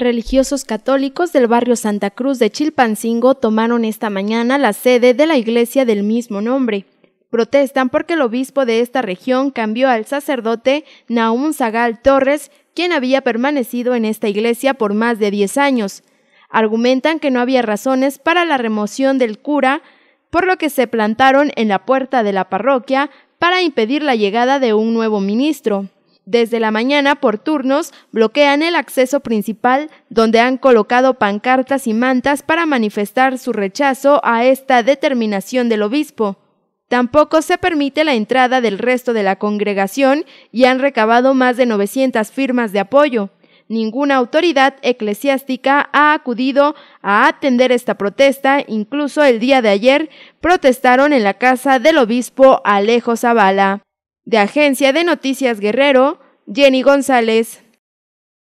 Religiosos católicos del barrio Santa Cruz de Chilpancingo tomaron esta mañana la sede de la iglesia del mismo nombre. Protestan porque el obispo de esta región cambió al sacerdote Naum Zagal Torres, quien había permanecido en esta iglesia por más de 10 años. Argumentan que no había razones para la remoción del cura, por lo que se plantaron en la puerta de la parroquia para impedir la llegada de un nuevo ministro. Desde la mañana, por turnos, bloquean el acceso principal, donde han colocado pancartas y mantas para manifestar su rechazo a esta determinación del obispo. Tampoco se permite la entrada del resto de la congregación y han recabado más de 900 firmas de apoyo. Ninguna autoridad eclesiástica ha acudido a atender esta protesta, incluso el día de ayer protestaron en la casa del obispo Alejo Zavala. De Agencia de Noticias Guerrero, Jenny González.